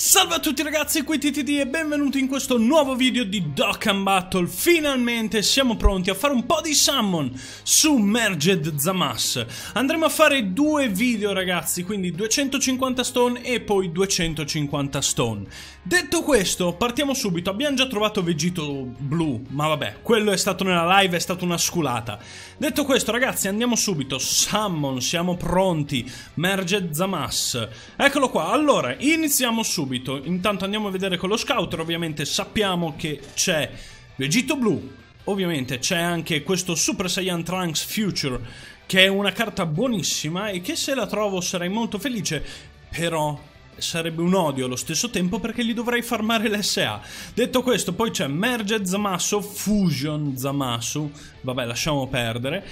Salve a tutti ragazzi, qui TTD e benvenuti in questo nuovo video di Dock and Battle Finalmente siamo pronti a fare un po' di summon su Merged Zamas Andremo a fare due video ragazzi, quindi 250 stone e poi 250 stone Detto questo, partiamo subito, abbiamo già trovato Vegito blu Ma vabbè, quello è stato nella live, è stata una sculata Detto questo ragazzi, andiamo subito, summon, siamo pronti Merged Zamas Eccolo qua, allora, iniziamo subito subito. Intanto andiamo a vedere con lo scouter, ovviamente sappiamo che c'è l'Egitto blu, ovviamente c'è anche questo Super Saiyan Trunks Future che è una carta buonissima e che se la trovo sarei molto felice, però sarebbe un odio allo stesso tempo perché gli dovrei farmare l'SA. Detto questo, poi c'è Merge Zamasu, Fusion Zamasu, vabbè lasciamo perdere.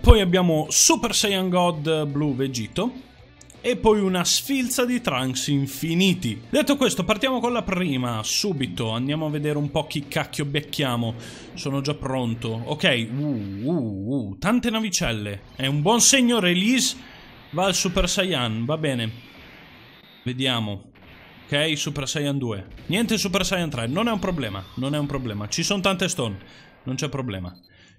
Poi abbiamo Super Saiyan God Blue Vegito, e poi una sfilza di trunks infiniti. Detto questo, partiamo con la prima, subito, andiamo a vedere un po' chi cacchio becchiamo. Sono già pronto. Ok, uh, uh, uh, tante navicelle. È un buon segno, release va al Super Saiyan, va bene. Vediamo. Ok, Super Saiyan 2. Niente Super Saiyan 3, non è un problema, non è un problema. Ci sono tante stone, non c'è problema.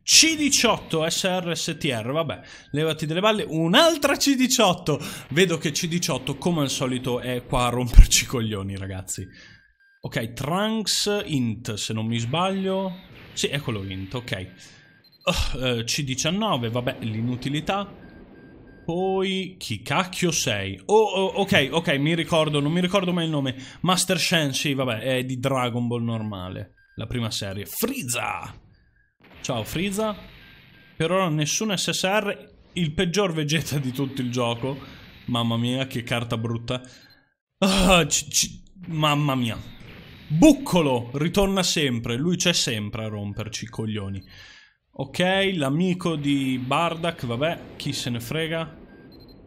C18 SRSTR, vabbè, levati delle balle, un'altra C18. Vedo che C18 come al solito è qua a romperci i coglioni, ragazzi. Ok, Trunks Int, se non mi sbaglio. Sì, eccolo Int, ok. Uh, eh, C19, vabbè, l'inutilità. Poi, chi cacchio sei? Oh, oh, ok, ok, mi ricordo, non mi ricordo mai il nome. Master Shen, sì, vabbè, è di Dragon Ball normale. La prima serie. Frieza! Ciao Frieza. Per ora nessun SSR. Il peggior Vegeta di tutto il gioco. Mamma mia, che carta brutta. Ah, mamma mia. Buccolo ritorna sempre. Lui c'è sempre a romperci i coglioni. Ok, l'amico di Bardak, vabbè, chi se ne frega.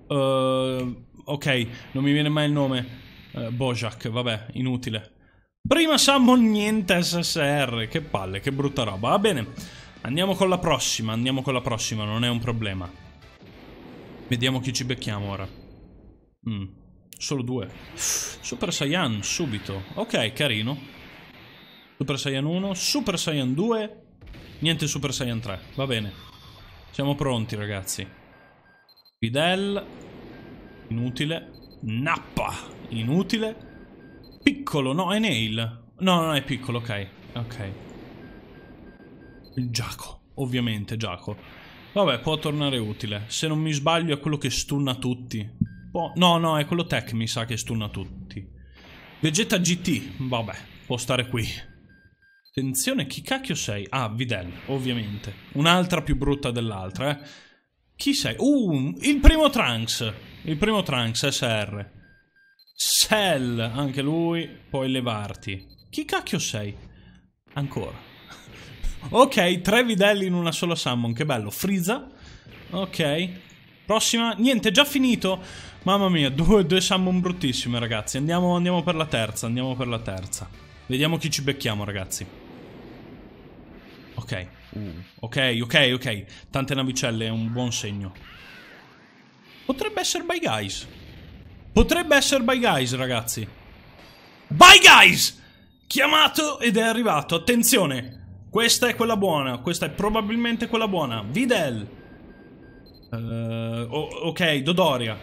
Uh, ok, non mi viene mai il nome. Uh, Bojack, vabbè, inutile. Prima Summon niente SSR, che palle, che brutta roba. Va bene. Andiamo con la prossima, andiamo con la prossima, non è un problema. Vediamo chi ci becchiamo ora. Mm, solo due. Super Saiyan, subito. Ok, carino. Super Saiyan 1, Super Saiyan 2, niente Super Saiyan 3, va bene. Siamo pronti, ragazzi. Fidel, inutile. Nappa, inutile. Piccolo, no, è Nail. No, no, è piccolo, ok. Ok. Il Giaco, ovviamente Giaco. Vabbè, può tornare utile. Se non mi sbaglio è quello che stunna tutti. Può... No, no, è quello tech mi sa che stunna tutti. Vegeta GT, vabbè, può stare qui. Attenzione, chi cacchio sei? Ah, Videl, ovviamente. Un'altra più brutta dell'altra, eh. Chi sei? Uh, il primo Trunks. Il primo Trunks, SR. Cell, anche lui, puoi levarti. Chi cacchio sei? Ancora. Ok, tre videlli in una sola summon, che bello. Friza. Ok. Prossima. Niente, già finito. Mamma mia, due, due summon bruttissime, ragazzi. Andiamo, andiamo per la terza, andiamo per la terza. Vediamo chi ci becchiamo, ragazzi. Ok. Uh, ok, ok, ok. Tante navicelle è un buon segno. Potrebbe essere by guys. Potrebbe essere by guys, ragazzi. By guys! Chiamato ed è arrivato. Attenzione! Questa è quella buona, questa è probabilmente quella buona. Videl! Uh, ok, Dodoria.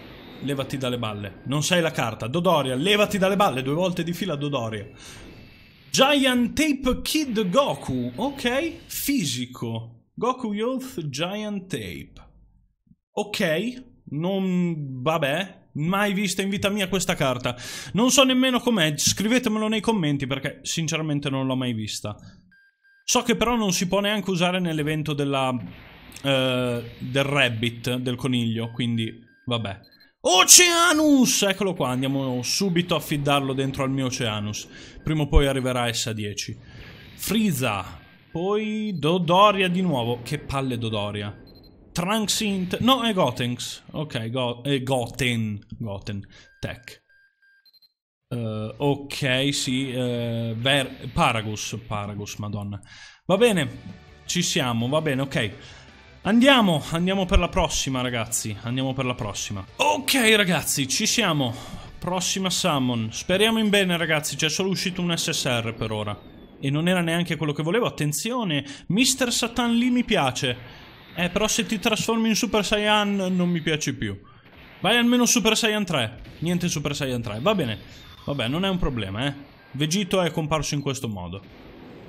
Levati dalle balle. Non sei la carta. Dodoria, levati dalle balle. Due volte di fila Dodoria. Giant Tape Kid Goku. Ok, fisico. Goku Youth Giant Tape. Ok, non... vabbè, mai vista in vita mia questa carta. Non so nemmeno com'è, scrivetemelo nei commenti perché sinceramente non l'ho mai vista. So che però non si può neanche usare nell'evento della, uh, del rabbit, del coniglio, quindi vabbè. Oceanus! Eccolo qua, andiamo subito a affidarlo dentro al mio Oceanus. Prima o poi arriverà sa 10 Frieza, poi Dodoria di nuovo. Che palle Dodoria. Trunksint... No, è Gotenks. Ok, go... è Goten. Goten. Tech. Uh, ok, sì, uh, Ver- Paragus, Paragus, madonna. Va bene, ci siamo, va bene, ok. Andiamo, andiamo per la prossima, ragazzi. Andiamo per la prossima. Ok, ragazzi, ci siamo. Prossima summon. Speriamo in bene, ragazzi. C'è solo uscito un SSR per ora. E non era neanche quello che volevo. Attenzione, Mister Satan lì mi piace. Eh, però se ti trasformi in Super Saiyan non mi piace più. Vai almeno Super Saiyan 3. Niente Super Saiyan 3, va bene. Vabbè, non è un problema, eh. Vegito è comparso in questo modo.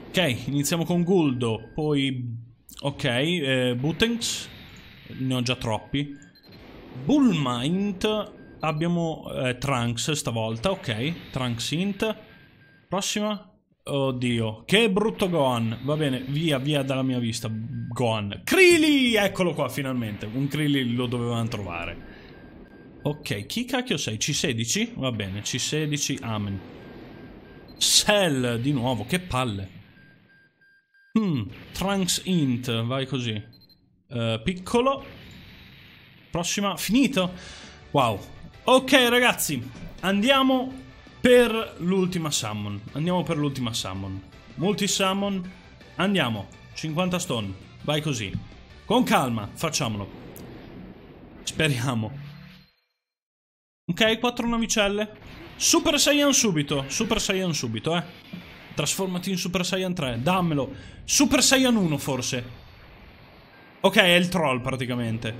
Ok, iniziamo con Guldo, poi... Ok, eh, Buttings. Ne ho già troppi. Bullmind. Abbiamo eh, Trunks stavolta, ok. Trunks Int. Prossima. Oddio, che brutto Gohan. Va bene, via, via dalla mia vista, Gohan. Krili! Eccolo qua, finalmente. Un Krili lo dovevamo trovare. Ok, chi cacchio sei? C16? Va bene, C16, amen. Cell, di nuovo, che palle. Hmm, Trunks Int, vai così. Uh, piccolo. Prossima, finito. Wow. Ok ragazzi, andiamo per l'ultima summon. Andiamo per l'ultima summon. Multi summon, andiamo. 50 stone, vai così. Con calma, facciamolo. Speriamo. Ok, quattro navicelle. Super Saiyan subito. Super Saiyan subito, eh. Trasformati in Super Saiyan 3. Dammelo. Super Saiyan 1, forse. Ok, è il troll, praticamente.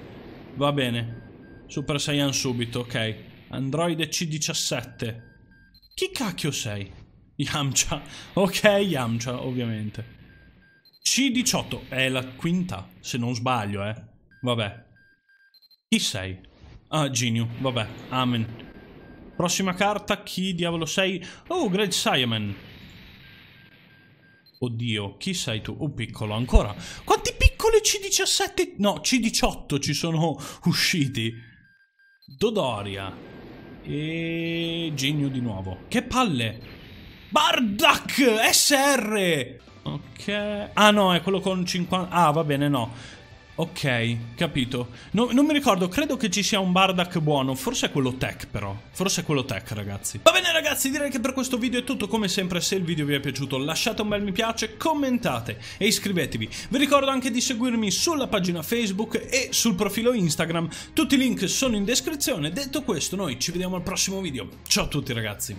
Va bene. Super Saiyan subito, ok. Android C17. Chi cacchio sei? Yamcha. Ok, Yamcha, ovviamente. C18. È la quinta, se non sbaglio, eh. Vabbè. Chi sei? Ah, Genio, vabbè, amen. Prossima carta, chi diavolo sei? Oh, Great Siamen. Oddio, chi sei tu? Oh, piccolo, ancora. Quanti piccoli C17? No, C18 ci sono usciti. Dodoria. E... Genio di nuovo. Che palle! Bardak! SR! Ok... Ah no, è quello con 50... Ah, va bene, no. Ok, capito. No, non mi ricordo, credo che ci sia un Bardak buono. Forse è quello tech, però. Forse è quello tech, ragazzi. Va bene, ragazzi, direi che per questo video è tutto. Come sempre, se il video vi è piaciuto, lasciate un bel mi piace, commentate e iscrivetevi. Vi ricordo anche di seguirmi sulla pagina Facebook e sul profilo Instagram. Tutti i link sono in descrizione. Detto questo, noi ci vediamo al prossimo video. Ciao a tutti, ragazzi.